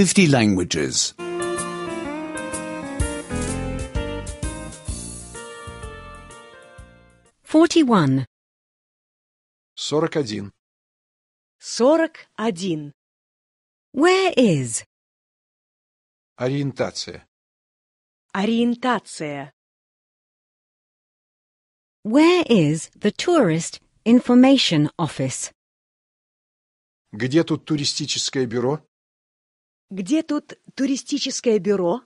50 languages. 41. 41. 41. Where is? Ориентация. Ориентация. Where is the tourist information office? Где тут туристическое бюро? Где тут туристическое бюро?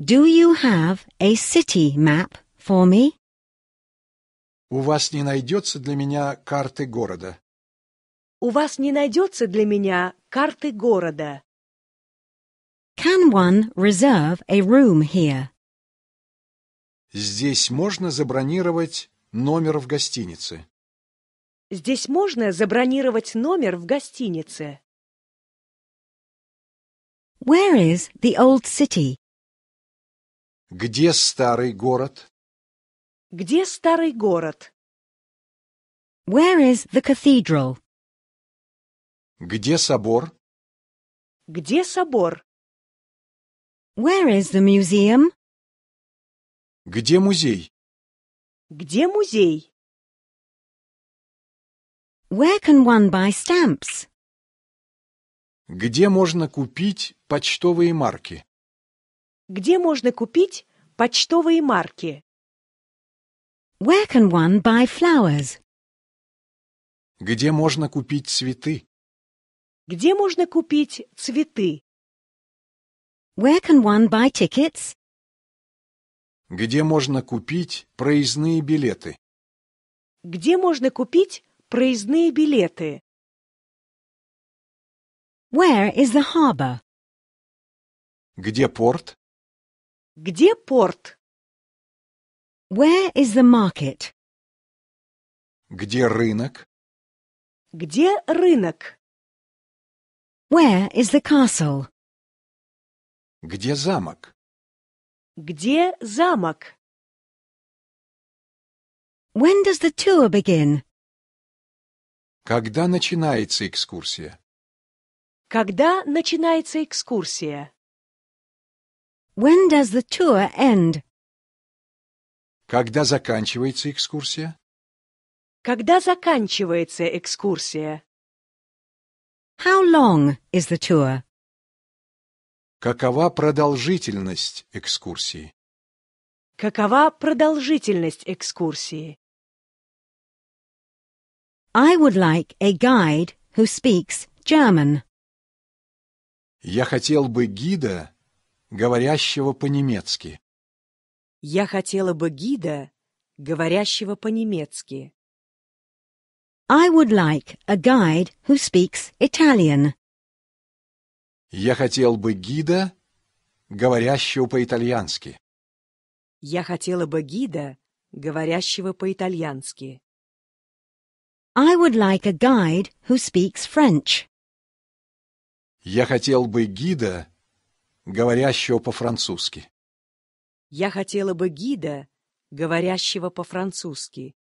Do you have a city map for me? У вас не найдется для меня карты города. У вас не найдется для меня карты города. Can one reserve a room here? Здесь можно забронировать номер в гостинице. Здесь можно забронировать номер в гостинице. Where is the old city? Где старый город? Где старый город? Where is the cathedral? Где собор? Где собор? Where is the museum? Где музей? Где музей? Where can one buy stamps? Где можно купить почтовые марки? Где можно купить почтовые марки? Where can one buy flowers? Где можно купить цветы? Где можно купить цветы? Where can one buy tickets? Где можно купить проездные билеты? Где можно купить проездные билеты? Where is the harbor? Где порт? Где порт? Where is the market? Где рынок? Где рынок? Where is the castle? Где замок? Где замок? When does the tour begin? Когда начинается экскурсия? Когда начинается экскурсия? When does the tour end? Когда заканчивается экскурсия? Когда заканчивается экскурсия? How long is the tour? Какова продолжительность экскурсии? Какова продолжительность экскурсии? I would like a guide who speaks German. Я хотел бы гида, говорящего по-немецки. Я хотела бы гида, говорящего по-немецки. I would like a guide who speaks Italian. Я хотел бы гида, говорящего по-итальянски. Я хотела бы гида, говорящего по-итальянски. I would like a guide who speaks French. Я хотел бы гида, говорящего по-французски. Я хотела бы гида, говорящего по-французски.